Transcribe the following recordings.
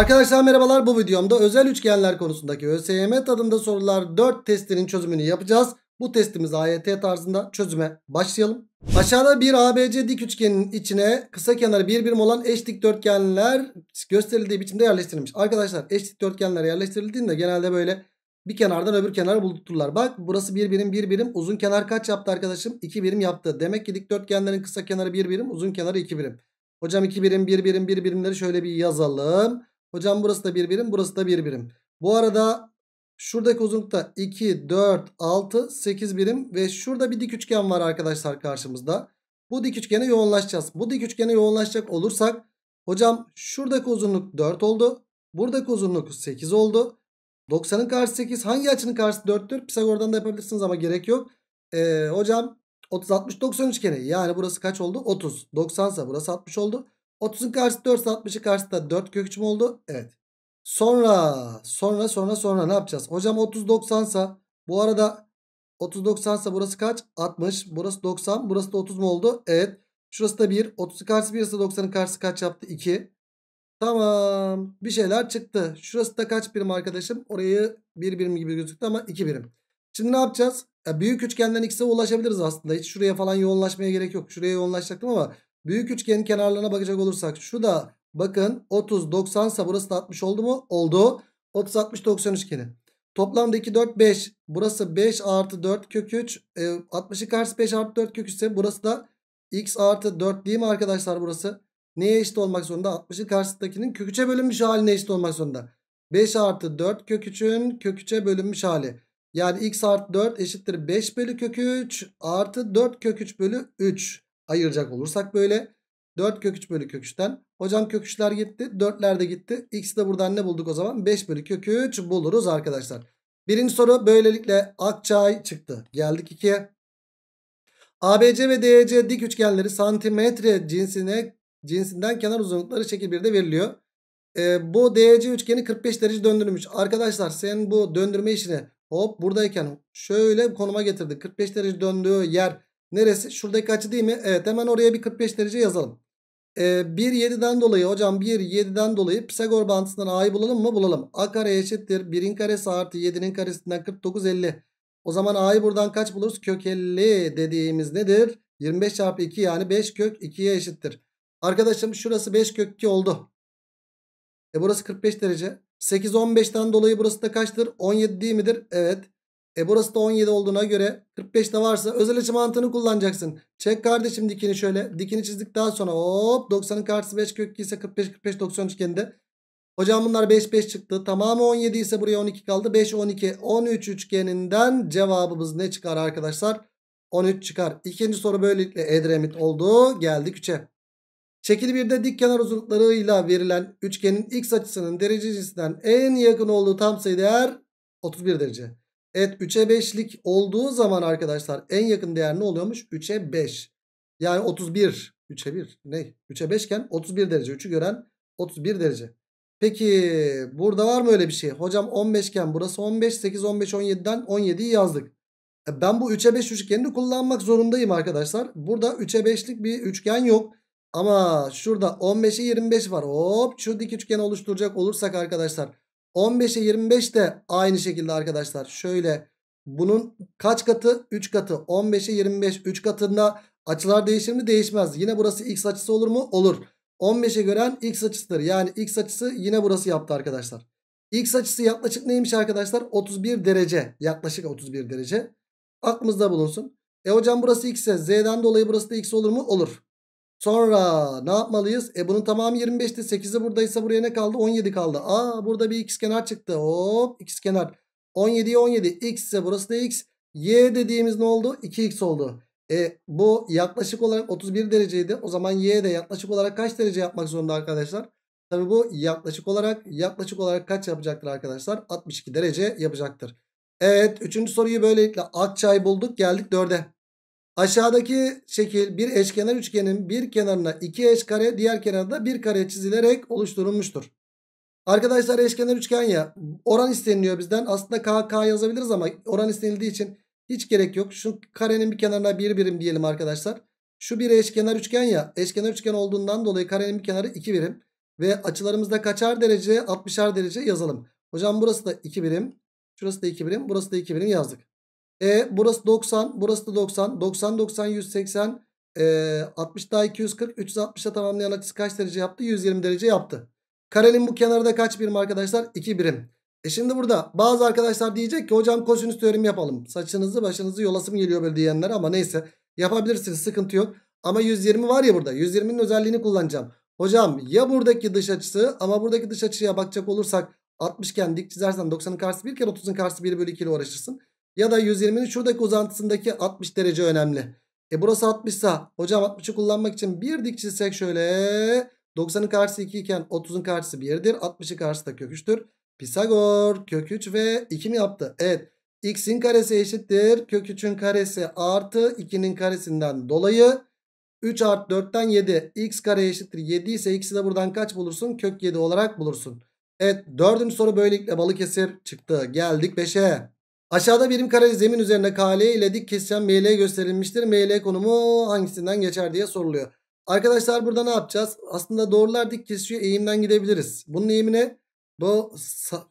Arkadaşlar merhabalar bu videomda özel üçgenler konusundaki ÖSYM tadında sorular 4 testinin çözümünü yapacağız. Bu testimiz AYT tarzında çözüme başlayalım. Aşağıda bir ABC dik üçgenin içine kısa kenarı bir birim olan eş dikdörtgenler gösterildiği biçimde yerleştirilmiş. Arkadaşlar eş dikdörtgenler yerleştirildiğinde genelde böyle bir kenardan öbür kenara bulutturlar. Bak burası bir birim bir birim uzun kenar kaç yaptı arkadaşım? 2 birim yaptı. Demek ki dikdörtgenlerin kısa kenarı bir birim uzun kenarı 2 birim. Hocam 2 birim 1 birim 1 birimleri şöyle bir yazalım. Hocam burası da bir birim burası da bir birim. Bu arada şuradaki uzunlukta 2, 4, 6, 8 birim ve şurada bir dik üçgen var arkadaşlar karşımızda. Bu dik üçgene yoğunlaşacağız. Bu dik üçgene yoğunlaşacak olursak hocam şuradaki uzunluk 4 oldu. Buradaki uzunluk 8 oldu. 90'ın karşı 8 hangi açının karşı 4'tür? Pisagor'dan da yapabilirsiniz ama gerek yok. Ee, hocam 30 60 90 üçgeni yani burası kaç oldu? 30 90 ise burası 60 oldu. 30'un karşısı 4 60'ın karşısı da 4 kök mü oldu? Evet. Sonra sonra sonra sonra ne yapacağız? Hocam 30 90 sa bu arada 30 90 sa burası kaç? 60. Burası 90. Burası da 30 mu oldu? Evet. Şurası da 1. 30'un karşısı 1 ise 90'ın karşısı kaç yaptı? 2. Tamam. Bir şeyler çıktı. Şurası da kaç birim arkadaşım? Orayı 1 bir birim gibi gözüktü ama 2 birim. Şimdi ne yapacağız? Ya büyük üçgenden x'e ulaşabiliriz aslında. Hiç şuraya falan yoğunlaşmaya gerek yok. Şuraya yoğunlaşacaktım ama Büyük üçgenin kenarlarına bakacak olursak şu da bakın 30 90 ise burası da 60 oldu mu? Oldu. 30 60 90 üçgeni. Toplamda 2 4 5. Burası 5 artı 4 kök 3. E, 60'ın karşısı 5 artı 4 kök 3 ise burası da x artı 4 değil mi arkadaşlar burası? Neye eşit olmak zorunda? 60'ın karşısındakinin kök 3'e bölünmüş haline eşit olmak zorunda. 5 artı 4 kök 3'ün kök 3'e bölünmüş hali. Yani x artı 4 eşittir 5 bölü kök 3 artı 4 kök 3 bölü 3 ayıracak olursak böyle 4 kök 3 bölü kök 3'ten. Hocam kök 3'ler gitti. 4'ler de gitti. X'i de buradan ne bulduk o zaman? 5 bölü kök 3 buluruz arkadaşlar. Birinci soru böylelikle Akçay çıktı. Geldik 2'ye. ABC ve DEC dik üçgenleri santimetre cinsine cinsinden kenar uzunlukları şekil 1'de veriliyor. E, bu DEC üçgeni 45 derece döndürülmüş Arkadaşlar sen bu döndürme işini hop buradayken şöyle konuma getirdik. 45 derece döndüğü yer Neresi? Şuradaki açı değil mi? Evet hemen oraya bir 45 derece yazalım. Ee, 1.7'den dolayı hocam 1.7'den dolayı Pisagor bağıntısından a'yı bulalım mı? Bulalım. a kare eşittir. 1'in karesi artı 7'nin karesinden 49 50. O zaman a'yı buradan kaç buluruz? Kök 50 dediğimiz nedir? 25 çarpı 2 yani 5 kök 2'ye eşittir. Arkadaşım şurası 5 kök 2 oldu. E burası 45 derece. 8 15'ten dolayı burası da kaçtır? 17 değil midir? Evet. E burası da 17 olduğuna göre 45 de varsa özel açı mantığını kullanacaksın. Çek kardeşim dikini şöyle. Dikini çizdik daha sonra hop 90'ın karşısı 5 kök ise 45 45 90 üçgeninde. Hocam bunlar 5 5 çıktı. Tamamı 17 ise buraya 12 kaldı. 5 12 13 üçgeninden cevabımız ne çıkar arkadaşlar? 13 çıkar. İkinci soru böylelikle Edremit oldu. Geldik 3'e. Şekil 1'de dik kenar uzunluklarıyla verilen üçgenin x açısının derecesinden en yakın olduğu tam sayı değer 31 derece. Evet 3'e 5'lik olduğu zaman arkadaşlar en yakın değer ne oluyormuş? 3'e 5. Yani 31. 3'e 1 ne? 3'e 5 iken 31 derece. 3'ü gören 31 derece. Peki burada var mı öyle bir şey? Hocam 15 iken burası 15. 8, 15, 17'den 17'yi yazdık. E ben bu 3'e 5 üçgenini kullanmak zorundayım arkadaşlar. Burada 3'e 5'lik bir üçgen yok. Ama şurada 15'e 25 var. Hop şu dik üçgen oluşturacak olursak arkadaşlar 15'e 25 de aynı şekilde arkadaşlar. Şöyle bunun kaç katı? 3 katı. 15'e 25 3 katında açılar değişir mi? Değişmez. Yine burası x açısı olur mu? Olur. 15'e gören x açısıdır. Yani x açısı yine burası yaptı arkadaşlar. X açısı yaklaşık neymiş arkadaşlar? 31 derece. Yaklaşık 31 derece. Aklımızda bulunsun. E hocam burası x ise z'den dolayı burası da x olur mu? Olur. Sonra ne yapmalıyız? E bunun tamamı 25'te 8'i buradaysa buraya ne kaldı? 17 kaldı. Aa burada bir x kenar çıktı. Hop x kenar. 17'ye 17. X ise burası da x. Y dediğimiz ne oldu? 2x oldu. E bu yaklaşık olarak 31 dereceydi. O zaman y de yaklaşık olarak kaç derece yapmak zorunda arkadaşlar? Tabi bu yaklaşık olarak yaklaşık olarak kaç yapacaktır arkadaşlar? 62 derece yapacaktır. Evet 3. soruyu böylelikle Akçay bulduk. Geldik 4'e. Aşağıdaki şekil bir eşkenar üçgenin bir kenarına iki eş kare diğer kenarda bir kare çizilerek oluşturulmuştur. Arkadaşlar eşkenar üçgen ya oran isteniliyor bizden. Aslında KK yazabiliriz ama oran istenildiği için hiç gerek yok. Şu karenin bir kenarına bir birim diyelim arkadaşlar. Şu bir eşkenar üçgen ya eşkenar üçgen olduğundan dolayı karenin bir kenarı iki birim. Ve açılarımızda kaçar derece 60'ar derece yazalım. Hocam burası da iki birim. Şurası da iki birim. Burası da iki birim yazdık. E burası 90. Burası da 90. 90 90 180. E, 60 daha 240. 360'la tamamlayan açısı kaç derece yaptı? 120 derece yaptı. Karenin bu kenarda kaç birim arkadaşlar? 2 birim. E şimdi burada bazı arkadaşlar diyecek ki hocam kosinüs teoremi yapalım. Saçınızı başınızı yolasım geliyor böyle diyenler ama neyse yapabilirsiniz sıkıntı yok. Ama 120 var ya burada 120'nin özelliğini kullanacağım. Hocam ya buradaki dış açısı ama buradaki dış açıya bakacak olursak 60 iken dik çizersen 90'ın karşısı 1 kere 30'un karşısı 1 bölü 2 ile uğraşırsın. Ya da 120'nin şuradaki uzantısındaki 60 derece önemli. E burası 60 sa. Hocam 60'ı kullanmak için bir dik çizsek şöyle. 90'ın karşısı 2 iken 30'un karşısı 1'dir. 60'ın karşısı da kök 3'tür. Pisagor kök 3 ve 2 mi yaptı? Evet. X'in karesi eşittir. Kök 3'ün karesi artı 2'nin karesinden dolayı 3 art 4'ten 7. X kare eşittir 7 ise x'i de buradan kaç bulursun? Kök 7 olarak bulursun. Evet dördüncü soru böylelikle Balıkesir çıktı. Geldik 5'e. Aşağıda birim kare zemin üzerine KL ile dik kesişen ML gösterilmiştir. ML konumu hangisinden geçer diye soruluyor. Arkadaşlar burada ne yapacağız? Aslında doğrular dik kesişiyor. Eğimden gidebiliriz. Bunun eğimi ne? Do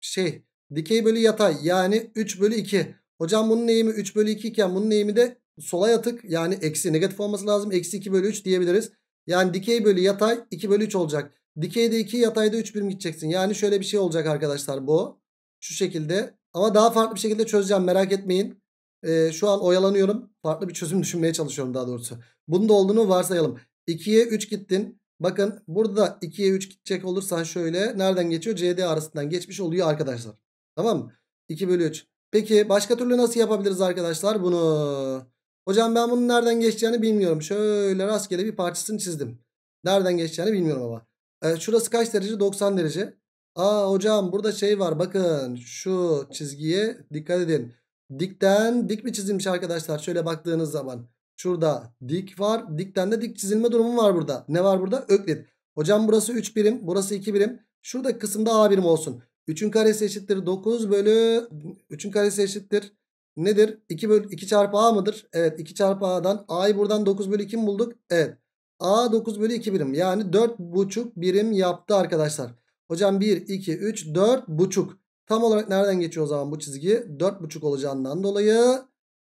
şey dikey bölü yatay yani 3 bölü 2. Hocam bunun eğimi 3 bölü 2 iken bunun eğimi de sola yatık yani eksi negatif olması lazım. Eksi 2 bölü 3 diyebiliriz. Yani dikey bölü yatay 2 bölü 3 olacak. Dikeyde 2 yatayda 3 birim gideceksin. Yani şöyle bir şey olacak arkadaşlar bu. Şu şekilde ama daha farklı bir şekilde çözeceğim merak etmeyin. Ee, şu an oyalanıyorum. Farklı bir çözüm düşünmeye çalışıyorum daha doğrusu. Bunun da olduğunu varsayalım. 2'ye 3 gittin. Bakın burada 2'ye 3 gidecek olursan şöyle nereden geçiyor? CD arasından geçmiş oluyor arkadaşlar. Tamam mı? 2 bölü 3. Peki başka türlü nasıl yapabiliriz arkadaşlar bunu? Hocam ben bunun nereden geçeceğini bilmiyorum. Şöyle rastgele bir parçasını çizdim. Nereden geçeceğini bilmiyorum ama. Ee, şurası kaç derece? 90 derece. Aa hocam burada şey var bakın şu çizgiye dikkat edin. Dikten dik mi çizilmiş arkadaşlar? Şöyle baktığınız zaman şurada dik var. Dikten de dik çizilme durumu var burada. Ne var burada? Öklit. Hocam burası 3 birim. Burası 2 birim. Şurada kısımda A birim olsun. 3'ün karesi eşittir 9 bölü 3'ün karesi eşittir nedir? 2 bölü 2 çarpı A mıdır? Evet 2 çarpı A'dan A'yı buradan 9 bölü 2 mi bulduk? Evet. A 9 bölü 2 birim. Yani 4,5 birim yaptı arkadaşlar. Hocam 1, 2, 3, 4 buçuk. Tam olarak nereden geçiyor o zaman bu çizgi? 4 buçuk olacağından dolayı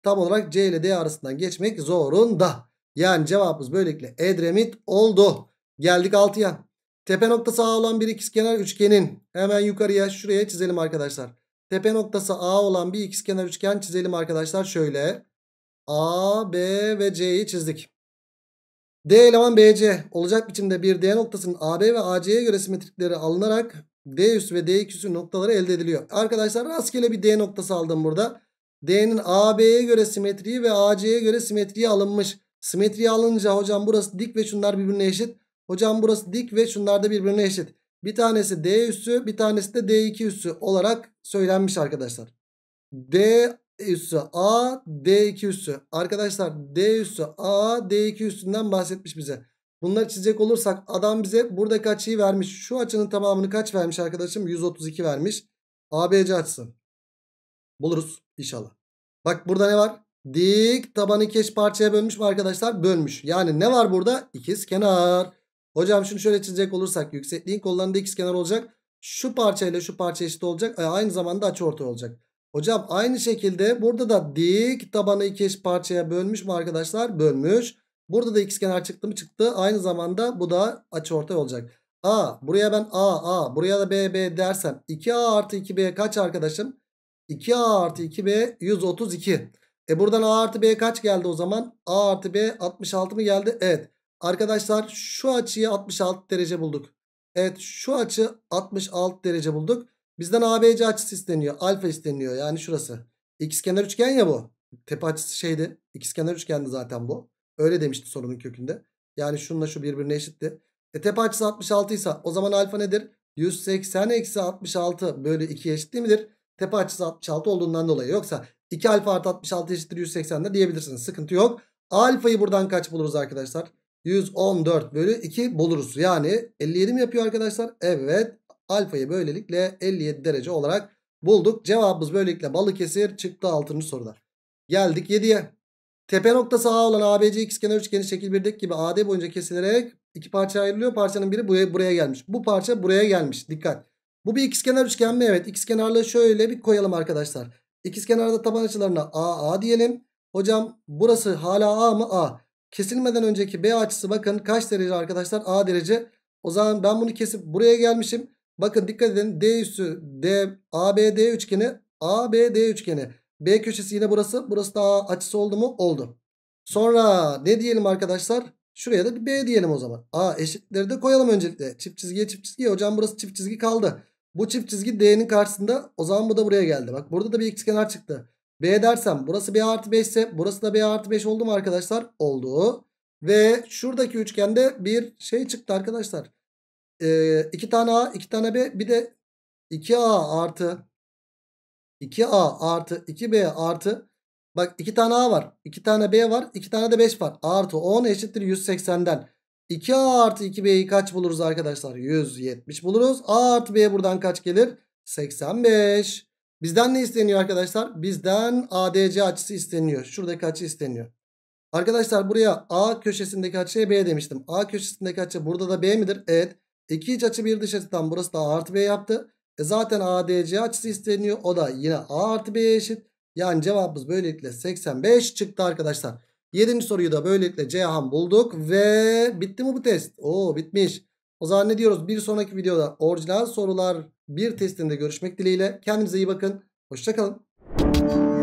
tam olarak C ile D arasından geçmek zorunda. Yani cevabımız böylelikle Edremit oldu. Geldik 6'ya. Tepe noktası A olan bir ikizkenar üçgenin hemen yukarıya şuraya çizelim arkadaşlar. Tepe noktası A olan bir ikizkenar üçgen çizelim arkadaşlar şöyle. A, B ve C'yi çizdik. D eleman BC olacak biçimde bir D noktasının AB ve AC'ye göre simetrikleri alınarak D üssü ve D2 üssü noktaları elde ediliyor. Arkadaşlar rastgele bir D noktası aldım burada. D'nin AB'ye göre simetriği ve AC'ye göre simetriği alınmış. Simetriği alınca hocam burası dik ve şunlar birbirine eşit. Hocam burası dik ve şunlar da birbirine eşit. Bir tanesi D üssü bir tanesi de D2 üssü olarak söylenmiş arkadaşlar. D üssü A, D2 üssü. Arkadaşlar D üssü A, D2 üssünden bahsetmiş bize. Bunları çizecek olursak adam bize buradaki açıyı vermiş. Şu açının tamamını kaç vermiş arkadaşım? 132 vermiş. ABC açısı. Buluruz inşallah. Bak burada ne var? Dik tabanı iki parçaya bölmüş mü arkadaşlar? Bölmüş. Yani ne var burada? İkiz kenar. Hocam şunu şöyle çizecek olursak yüksekliğin kollarında ikiz kenar olacak. Şu parçayla şu parça eşit olacak. E, aynı zamanda açı ortay olacak. Hocam aynı şekilde burada da dik tabanı iki eş parçaya bölmüş mü arkadaşlar? Bölmüş. Burada da ikizkenar çıktı mı çıktı. Aynı zamanda bu da açıortay olacak. A buraya ben A A buraya da B B dersem 2A artı 2B kaç arkadaşım? 2A artı 2B 132. E buradan A artı B kaç geldi o zaman? A artı B 66 mı geldi? Evet. Arkadaşlar şu açıyı 66 derece bulduk. Evet şu açı 66 derece bulduk. Bizden ABC açısı isteniyor. Alfa isteniyor. Yani şurası. X üçgen ya bu. Tepe açısı şeydi. X üçgendi zaten bu. Öyle demişti sorunun kökünde. Yani şununla şu birbirine eşitti. E tepe açısı 66 ise o zaman alfa nedir? 180 eksi 66 bölü 2 eşit değil midir? Tepe açısı 66 olduğundan dolayı. Yoksa 2 alfa artı 66 eşittir 180 de diyebilirsiniz. Sıkıntı yok. Alfayı buradan kaç buluruz arkadaşlar? 114 bölü 2 buluruz. Yani 57 mi yapıyor arkadaşlar? Evet. Alfayı böylelikle 57 derece olarak bulduk. Cevabımız böylelikle Balıkesir çıktı 6. soruda. Geldik 7'ye. Tepe noktası A olan ABC ikizkenar üçgeni şekil 1'deki gibi AD boyunca kesilerek iki parça ayrılıyor. Parçanın biri buraya, buraya gelmiş. Bu parça buraya gelmiş. Dikkat. Bu bir ikizkenar üçgen mi? Evet. İkizkenarlığı şöyle bir koyalım arkadaşlar. İkizkenarda taban açılarına AA diyelim. Hocam burası hala A mı? A. Kesilmeden önceki B açısı bakın kaç derece arkadaşlar? A derece. O zaman ben bunu kesip buraya gelmişim. Bakın dikkat edin D üssü D, ABD üçgeni ABD üçgeni. B köşesi yine burası. Burası da A açısı oldu mu? Oldu. Sonra ne diyelim arkadaşlar? Şuraya da bir B diyelim o zaman. A eşitleri de koyalım öncelikle. Çift çizgiye çift çizgiye. Hocam burası çift çizgi kaldı. Bu çift çizgi D'nin karşısında. O zaman bu da buraya geldi. Bak burada da bir ikizkenar çıktı. B dersem burası B artı 5 ise burası da B artı 5 oldu mu arkadaşlar? Oldu. Ve şuradaki üçgende bir şey çıktı arkadaşlar e, iki tane A, iki tane B bir de 2A artı 2A artı 2B artı bak iki tane A var. iki tane B var. iki tane de 5 var. Artı 10 eşittir 180'den. 2A artı 2B'yi kaç buluruz arkadaşlar? 170 buluruz. A artı B buradan kaç gelir? 85. Bizden ne isteniyor arkadaşlar? Bizden ADC açısı isteniyor. Şuradaki açı isteniyor. Arkadaşlar buraya A köşesindeki açıya B demiştim. A köşesindeki açı burada da B midir? Evet. 2 iç açı bir dış açıdan burası da A artı B yaptı. E zaten ADC açısı isteniyor. O da yine A artı B'ye eşit. Yani cevabımız böylelikle 85 çıktı arkadaşlar. 7. soruyu da böylelikle Ceyhan bulduk. Ve bitti mi bu test? Oo bitmiş. O zaman ne diyoruz? Bir sonraki videoda orijinal sorular bir testinde görüşmek dileğiyle. Kendinize iyi bakın. Hoşçakalın.